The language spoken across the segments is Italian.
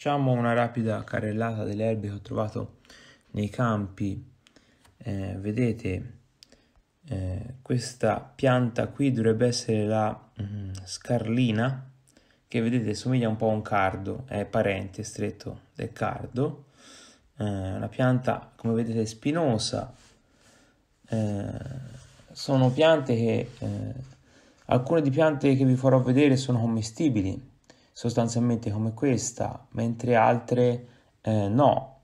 Facciamo una rapida carrellata delle erbe che ho trovato nei campi. Eh, vedete, eh, questa pianta qui dovrebbe essere la mm, scarlina, che vedete somiglia un po' a un cardo, è parente stretto del cardo. Eh, una pianta, come vedete, spinosa. Eh, sono piante che... Eh, alcune di piante che vi farò vedere sono commestibili sostanzialmente come questa, mentre altre eh, no.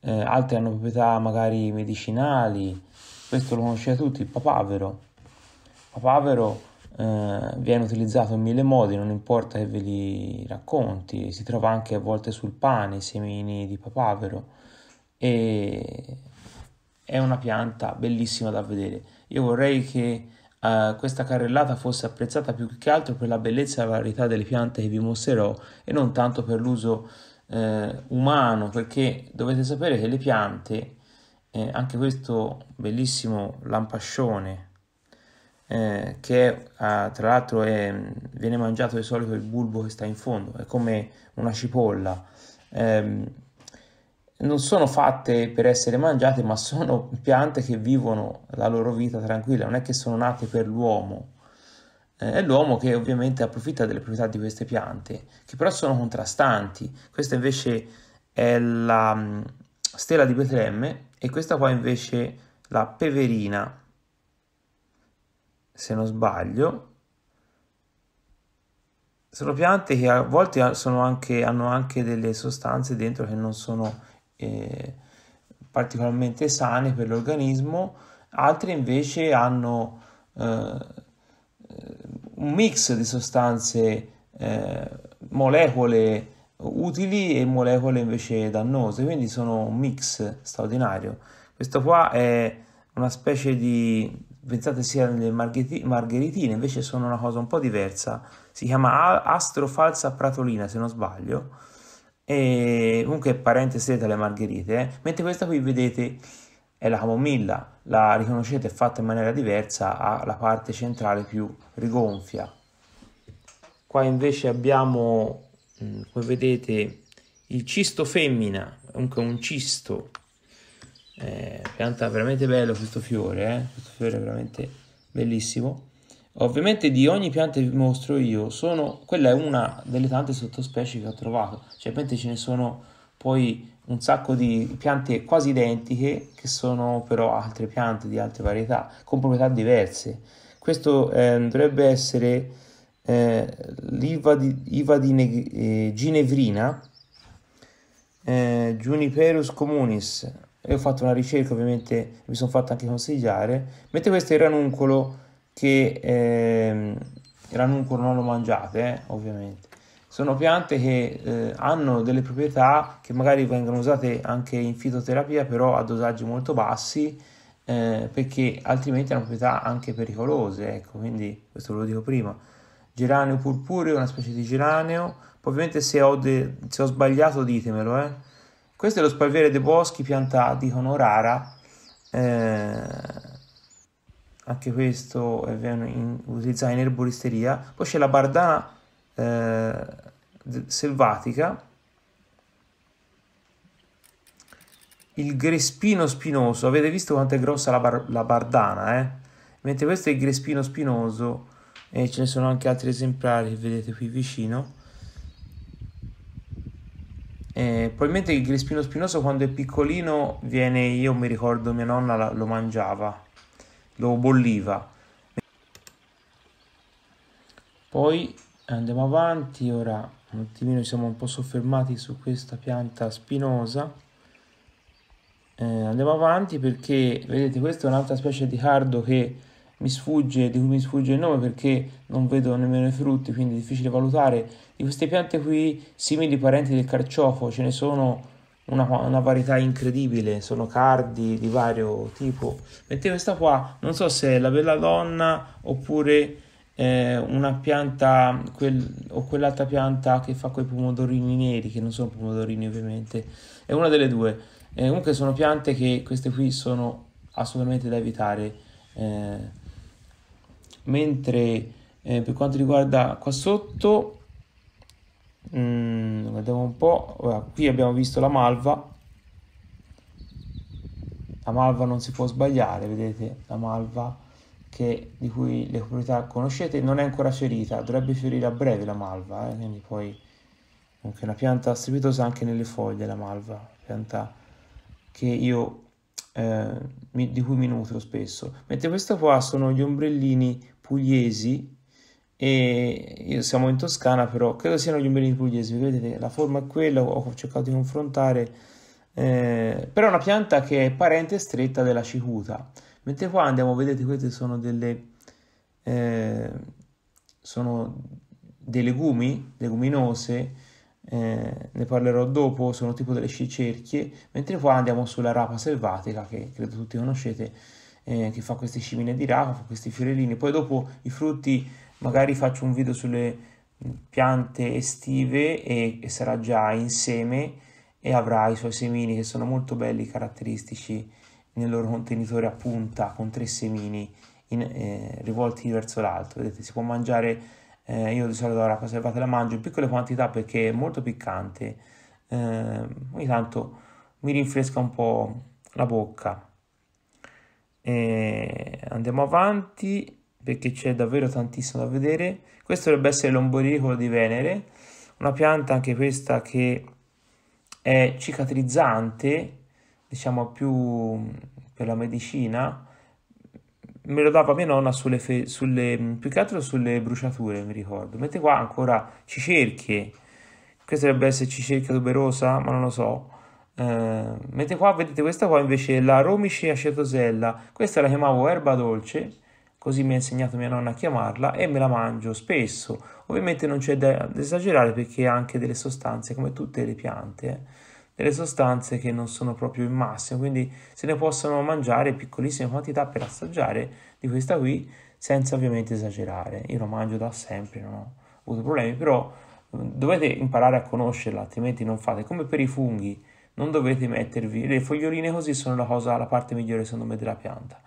Eh, altre hanno proprietà magari medicinali, questo lo conoscete tutti, il papavero. Il papavero eh, viene utilizzato in mille modi, non importa che ve li racconti, si trova anche a volte sul pane, i semini di papavero e è una pianta bellissima da vedere. Io vorrei che Uh, questa carrellata fosse apprezzata più che altro per la bellezza e la varietà delle piante che vi mostrerò e non tanto per l'uso eh, umano, perché dovete sapere che le piante, eh, anche questo bellissimo lampascione, eh, che ah, tra l'altro viene mangiato di solito il bulbo che sta in fondo, è come una cipolla. Ehm, non sono fatte per essere mangiate, ma sono piante che vivono la loro vita tranquilla, non è che sono nate per l'uomo. Eh, è l'uomo che ovviamente approfitta delle proprietà di queste piante, che però sono contrastanti. Questa invece è la mm, stella di Betlemme e questa qua invece la peverina, se non sbaglio. Sono piante che a volte sono anche, hanno anche delle sostanze dentro che non sono eh, particolarmente sane per l'organismo, altre invece hanno eh, un mix di sostanze, eh, molecole utili e molecole invece dannose, quindi sono un mix straordinario. Questo qua è una specie di pensate sia le margheritine, invece sono una cosa un po' diversa. Si chiama astrofalsa pratolina, se non sbaglio e comunque è parente stretta alle margherite, eh. mentre questa qui vedete è la camomilla, la riconoscete fatta in maniera diversa, ha la parte centrale più rigonfia. Qua invece abbiamo, mm, come vedete, il cisto femmina, comunque un cisto, eh, pianta veramente bello questo fiore, eh? questo fiore è veramente bellissimo. Ovviamente di ogni pianta che vi mostro io, sono, quella è una delle tante sottospecie che ho trovato, cioè ovviamente ce ne sono poi un sacco di piante quasi identiche che sono però altre piante di altre varietà, con proprietà diverse. Questo eh, dovrebbe essere eh, l'ivadine eh, ginevrina, eh, Juniperus communis, e ho fatto una ricerca ovviamente, mi sono fatto anche consigliare, mentre questo è il ranuncolo che eh, ranuncolo non lo mangiate, ovviamente. Sono piante che eh, hanno delle proprietà che magari vengono usate anche in fitoterapia, però a dosaggi molto bassi, eh, perché altrimenti hanno proprietà anche pericolose, ecco, quindi questo ve lo dico prima. Geraneo purpureo, una specie di geraneo, Poi, ovviamente se ho, de- se ho, sbagliato ditemelo, eh. Questo è lo spaviere dei boschi, pianta, dicono, rara, eh, anche questo viene utilizzato in erboristeria. Poi c'è la bardana eh, selvatica, il grespino spinoso, avete visto quanto è grossa la, bar la bardana, eh? Mentre questo è il grespino spinoso, e ce ne sono anche altri esemplari che vedete qui vicino. Eh, probabilmente il grespino spinoso quando è piccolino viene, io mi ricordo mia nonna la, lo mangiava lo bolliva. Poi andiamo avanti, ora un attimino siamo un po' soffermati su questa pianta spinosa. Eh, andiamo avanti perché, vedete, questa è un'altra specie di cardo che mi sfugge, di cui mi sfugge il nome perché non vedo nemmeno i frutti, quindi è difficile valutare. Di queste piante qui, simili parenti del carciofo, ce ne sono una, una, varietà incredibile, sono cardi di vario tipo. Mentre questa qua, non so se è la bella donna oppure eh, una pianta quel, o quell'altra pianta che fa quei pomodorini neri, che non sono pomodorini ovviamente, è una delle due. Eh, comunque sono piante che queste qui sono assolutamente da evitare. Eh, mentre eh, per quanto riguarda qua sotto Mm, vediamo un po'. Ora, qui abbiamo visto la malva. La malva non si può sbagliare, vedete? La malva che, di cui le proprietà conoscete non è ancora fiorita. Dovrebbe fiorire a breve la malva, eh? quindi poi anche una pianta strepitosa anche nelle foglie la malva, pianta che io eh, mi, di cui mi nutro spesso. Mentre questo qua sono gli ombrellini pugliesi e io siamo in Toscana però credo siano gli ombellini pugliesi vedete la forma è quella ho cercato di confrontare eh, però è una pianta che è parente stretta della cicuta mentre qua andiamo vedete queste sono delle eh, sono dei legumi leguminose eh, ne parlerò dopo sono tipo delle scicerchie mentre qua andiamo sulla rapa selvatica che credo tutti conoscete eh, che fa queste cimine di rapa fa questi fiorellini poi dopo i frutti magari faccio un video sulle piante estive e, e sarà già in seme e avrà i suoi semini che sono molto belli caratteristici nel loro contenitore a punta con tre semini in, eh, rivolti verso l'alto vedete si può mangiare eh, io di solito la conservata la mangio in piccole quantità perché è molto piccante eh, ogni tanto mi rinfresca un po' la bocca e eh, andiamo avanti perché c'è davvero tantissimo da vedere. Questo dovrebbe essere l'ombelico di Venere, una pianta anche questa che è cicatrizzante, diciamo più per la medicina, me lo dava mia nonna sulle, fe- sulle più che altro sulle bruciature, mi ricordo. Mette qua ancora cicerchie, questa dovrebbe essere cicerchia tuberosa, ma non lo so. Eh, mentre qua vedete questa qua invece la romice acetosella, questa la chiamavo erba dolce così mi ha insegnato mia nonna a chiamarla e me la mangio spesso. Ovviamente non c'è da, esagerare perché ha anche delle sostanze, come tutte le piante, eh, delle sostanze che non sono proprio il massimo, quindi se ne possono mangiare piccolissime quantità per assaggiare di questa qui senza ovviamente esagerare. Io la mangio da sempre, non ho avuto problemi, però mm, dovete imparare a conoscerla, altrimenti non fate come per i funghi, non dovete mettervi le foglioline così sono la cosa la parte migliore secondo me della pianta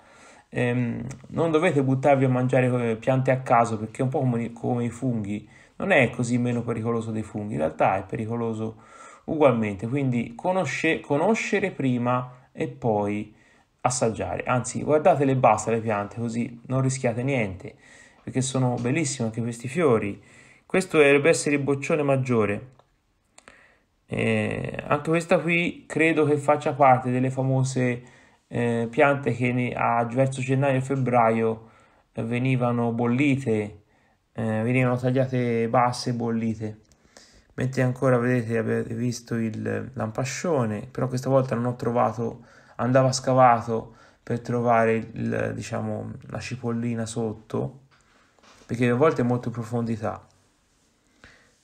ehm, non dovete buttarvi a mangiare eh, piante a caso perché è un po' come, come i funghi, non è così meno pericoloso dei funghi, in realtà è pericoloso ugualmente, quindi conosce, conoscere prima e poi assaggiare, anzi guardatele basta le piante così non rischiate niente, perché sono bellissimi anche questi fiori, questo dovrebbe essere il boccione maggiore, eh, anche questa qui credo che faccia parte delle famose eh, piante che a verso gennaio e febbraio eh, venivano bollite, eh, venivano tagliate basse e bollite. Mentre ancora vedete avete visto il lampascione, però questa volta non ho trovato, andava scavato per trovare il, diciamo, la cipollina sotto, perché a volte è molto in profondità.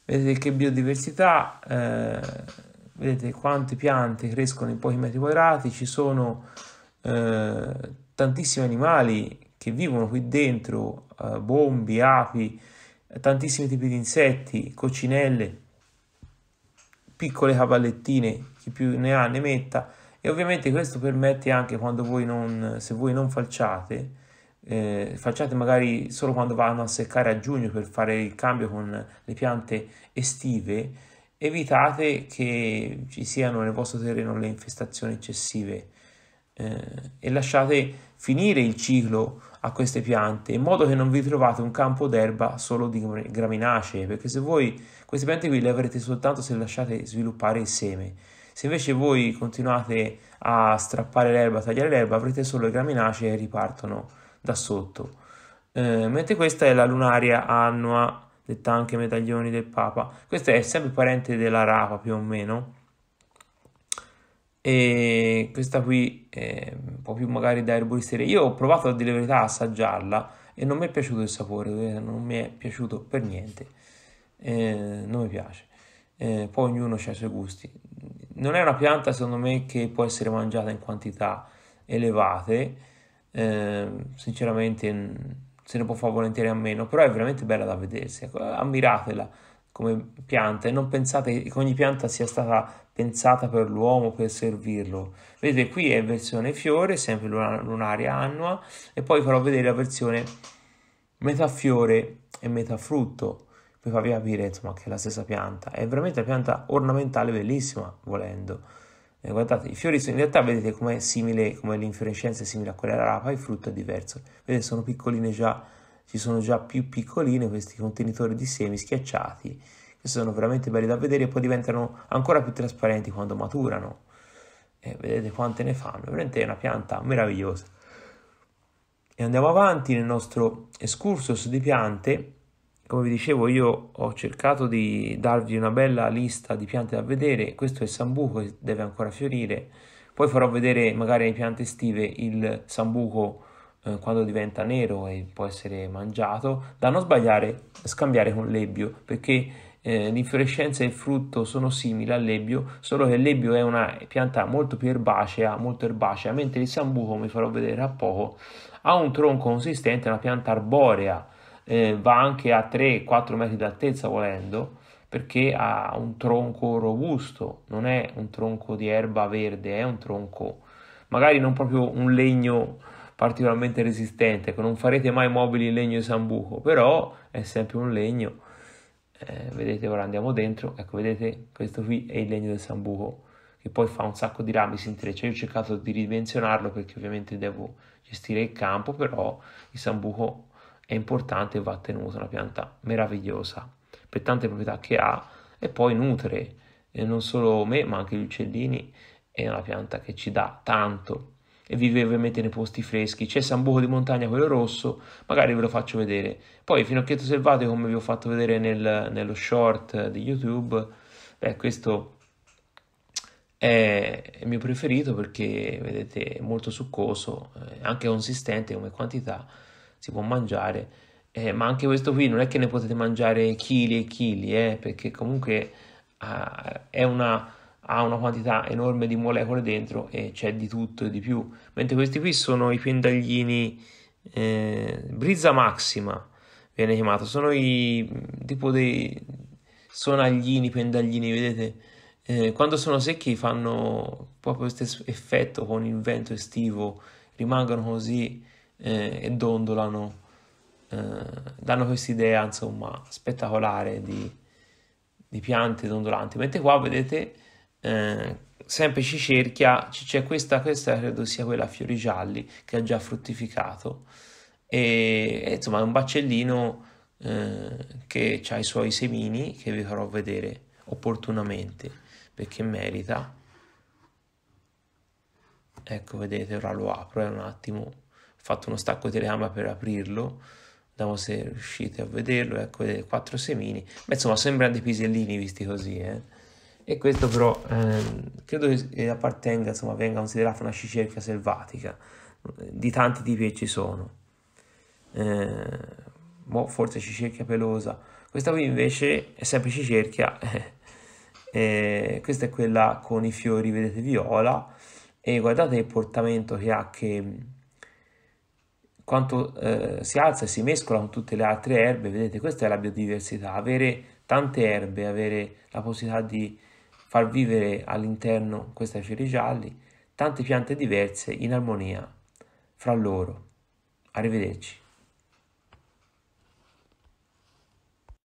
Vedete che biodiversità, eh, vedete quante piante crescono in pochi metri quadrati, ci sono eh, tantissimi animali che vivono qui dentro, eh, bombi, api, tantissimi tipi di insetti, coccinelle, piccole cavallettine, chi più ne ha ne metta e ovviamente questo permette anche quando voi non, se voi non falciate, eh, falciate magari solo quando vanno a seccare a giugno per fare il cambio con le piante estive, evitate che ci siano nel vostro terreno le infestazioni eccessive eh, e lasciate finire il ciclo a queste piante in modo che non vi trovate un campo d'erba solo di graminacee perché se voi queste piante qui le avrete soltanto se lasciate sviluppare il seme se invece voi continuate a strappare l'erba, a tagliare l'erba, avrete solo le graminacee che ripartono da sotto. Eh, mentre questa è la lunaria annua, detta anche medaglioni del papa. Questa è sempre parente della rapa più o meno, e questa qui è un po' più magari da erboristeria. Io ho provato a dire la verità a assaggiarla e non mi è piaciuto il sapore, non mi è piaciuto per niente, eh, non mi piace. Eh, poi ognuno ha i suoi gusti. Non è una pianta secondo me che può essere mangiata in quantità elevate, sinceramente se ne può fare volentieri a meno, però è veramente bella da vedersi, ecco, ammiratela come pianta e non pensate che ogni pianta sia stata pensata per l'uomo, per servirlo. Vedete qui è versione fiore, sempre lunaria annua, e poi farò vedere la versione metà fiore e metà frutto, per farvi capire insomma, che è la stessa pianta. È veramente una pianta ornamentale bellissima, volendo. Eh, guardate, i fiori in realtà, vedete com'è simile, come l'infiorescenza è simile a quella rapa, il frutto è diverso. Vedete, sono piccoline già ci sono già più piccoline questi contenitori di semi schiacciati che sono veramente belli da vedere e poi diventano ancora più trasparenti quando maturano. E eh, vedete quante ne fanno, veramente è una pianta meravigliosa. E andiamo avanti nel nostro excursus di piante. Come vi dicevo io ho cercato di darvi una bella lista di piante da vedere, questo è il sambuco che deve ancora fiorire, poi farò vedere magari le piante estive il sambuco eh, quando diventa nero e può essere mangiato, da non sbagliare scambiare con l'ebbio, perché eh, l'infiorescenza e il frutto sono simili al lebbio, solo che l'ebbio è una pianta molto più erbacea, molto erbacea, mentre il sambuco, mi farò vedere a poco, ha un tronco consistente, una pianta arborea, eh, va anche a 3-4 metri d'altezza volendo, perché ha un tronco robusto, non è un tronco di erba verde, è un tronco magari non proprio un legno particolarmente resistente, ecco, non farete mai mobili in legno di sambuco, però è sempre un legno, eh, vedete ora andiamo dentro, ecco vedete questo qui è il legno del sambuco, che poi fa un sacco di rami, si intreccia, io ho cercato di ridimensionarlo perché ovviamente devo gestire il campo, però il sambuco è importante e va tenuto, una pianta meravigliosa per tante proprietà che ha e poi nutre e non solo me ma anche gli uccellini, è una pianta che ci dà tanto e vive ovviamente nei posti freschi. C'è Sambuco di montagna, quello rosso, magari ve lo faccio vedere. Poi Finocchietto Selvatico, come vi ho fatto vedere nel, nello short di YouTube, beh, questo è il mio preferito perché, vedete, è molto succoso, eh, anche consistente come quantità, si può mangiare. Eh, ma anche questo qui non è che ne potete mangiare chili e chili, eh, perché comunque eh, è una ha una quantità enorme di molecole dentro e c'è di tutto e di più. Mentre questi qui sono i pendaglini eh, Brizza Maxima, viene chiamato, sono i tipo dei sonaglini, pendaglini, vedete? Eh, quando sono secchi fanno proprio questo effetto con il vento estivo, rimangono così eh, e dondolano, eh, danno questa idea insomma spettacolare di, di piante dondolanti, mentre qua vedete eh, sempre ci cerchia, c'è questa, questa credo sia quella a fiori gialli che ha già fruttificato e, e insomma è un baccellino eh, che ha i suoi semini che vi farò vedere opportunamente perché merita ecco vedete ora lo apro è un attimo ho fatto uno stacco di telecamera per aprirlo vediamo se riuscite a vederlo ecco vedete quattro semini Beh, insomma sembrano dei pisellini visti così eh e questo però ehm, credo che appartenga, insomma, venga considerato una cicerchia selvatica, eh, di tanti tipi che ci sono. Eh, boh, forse cicerchia pelosa. Questa qui invece è sempre cicerchia, eh, questa è quella con i fiori, vedete, viola, e guardate il portamento che ha che quanto eh, si alza e si mescola con tutte le altre erbe, vedete questa è la biodiversità, avere tante erbe, avere la possibilità di far vivere all'interno questi fiori gialli tante piante diverse in armonia fra loro. Arrivederci.